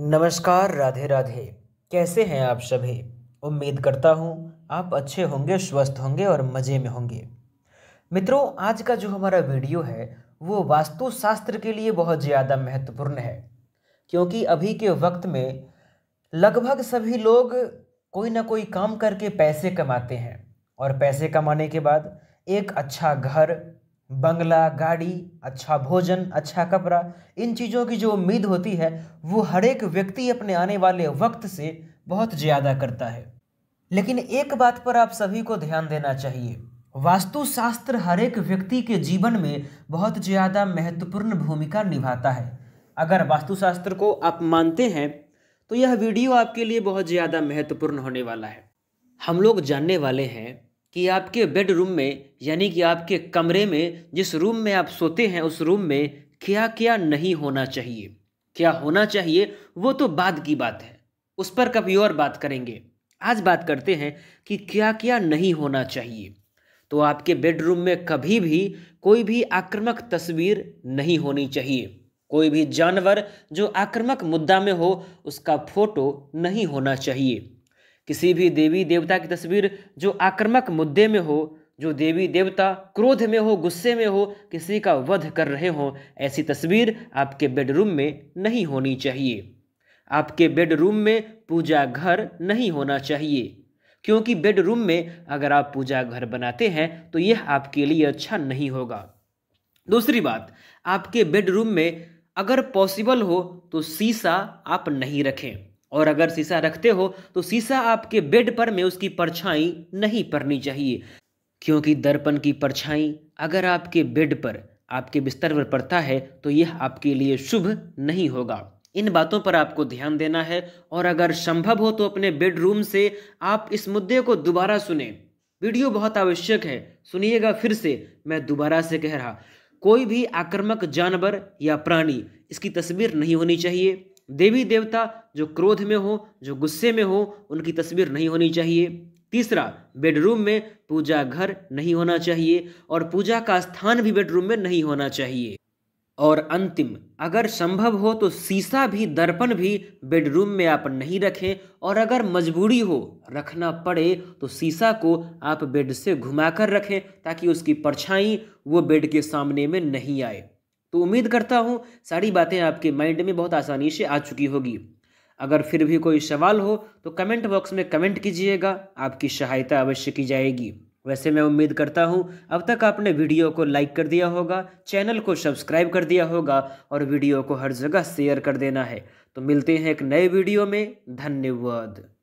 नमस्कार राधे राधे कैसे हैं आप सभी उम्मीद करता हूँ आप अच्छे होंगे स्वस्थ होंगे और मज़े में होंगे मित्रों आज का जो हमारा वीडियो है वो वास्तुशास्त्र के लिए बहुत ज़्यादा महत्वपूर्ण है क्योंकि अभी के वक्त में लगभग सभी लोग कोई ना कोई काम करके पैसे कमाते हैं और पैसे कमाने के बाद एक अच्छा घर बंगला गाड़ी अच्छा भोजन अच्छा कपड़ा इन चीज़ों की जो उम्मीद होती है वो हर एक व्यक्ति अपने आने वाले वक्त से बहुत ज़्यादा करता है लेकिन एक बात पर आप सभी को ध्यान देना चाहिए वास्तुशास्त्र हर एक व्यक्ति के जीवन में बहुत ज़्यादा महत्वपूर्ण भूमिका निभाता है अगर वास्तुशास्त्र को आप मानते हैं तो यह वीडियो आपके लिए बहुत ज़्यादा महत्वपूर्ण होने वाला है हम लोग जानने वाले हैं कि आपके बेडरूम में यानी कि आपके कमरे में जिस रूम में आप सोते हैं उस रूम में क्या क्या नहीं होना चाहिए क्या होना चाहिए वो तो बाद की बात है उस पर कभी और बात करेंगे आज बात करते हैं कि क्या क्या नहीं होना चाहिए तो आपके बेडरूम में कभी भी कोई भी आक्रामक तस्वीर नहीं होनी चाहिए कोई भी जानवर जो आक्रामक मुद्दा में हो उसका फोटो नहीं होना चाहिए किसी भी देवी देवता की तस्वीर जो आक्रामक मुद्दे में हो जो देवी देवता क्रोध में हो गुस्से में हो किसी का वध कर रहे हों ऐसी तस्वीर आपके बेडरूम में नहीं होनी चाहिए आपके बेडरूम में पूजा घर नहीं होना चाहिए क्योंकि बेडरूम में अगर आप पूजा घर बनाते हैं तो यह आपके लिए अच्छा नहीं होगा दूसरी बात आपके बेडरूम में अगर पॉसिबल हो तो शीशा आप नहीं रखें और अगर शीशा रखते हो तो शीशा आपके बेड पर में उसकी परछाई नहीं पड़नी चाहिए क्योंकि दर्पण की परछाई अगर आपके बेड पर आपके बिस्तर पर पड़ता है तो यह आपके लिए शुभ नहीं होगा इन बातों पर आपको ध्यान देना है और अगर संभव हो तो अपने बेडरूम से आप इस मुद्दे को दोबारा सुने वीडियो बहुत आवश्यक है सुनिएगा फिर से मैं दोबारा से कह रहा कोई भी आक्रामक जानवर या प्राणी इसकी तस्वीर नहीं होनी चाहिए देवी देवता जो क्रोध में हो जो गुस्से में हो उनकी तस्वीर नहीं होनी चाहिए तीसरा बेडरूम में पूजा घर नहीं होना चाहिए और पूजा का स्थान भी बेडरूम में नहीं होना चाहिए और अंतिम अगर संभव हो तो सीसा भी दर्पण भी बेडरूम में आप नहीं रखें और अगर मजबूरी हो रखना पड़े तो सीसा को आप बेड से घुमाकर रखें ताकि उसकी परछाई वो बेड के सामने में नहीं आए तो उम्मीद करता हूँ सारी बातें आपके माइंड में बहुत आसानी से आ चुकी होगी अगर फिर भी कोई सवाल हो तो कमेंट बॉक्स में कमेंट कीजिएगा आपकी सहायता अवश्य की जाएगी वैसे मैं उम्मीद करता हूँ अब तक आपने वीडियो को लाइक कर दिया होगा चैनल को सब्सक्राइब कर दिया होगा और वीडियो को हर जगह शेयर कर देना है तो मिलते हैं एक नए वीडियो में धन्यवाद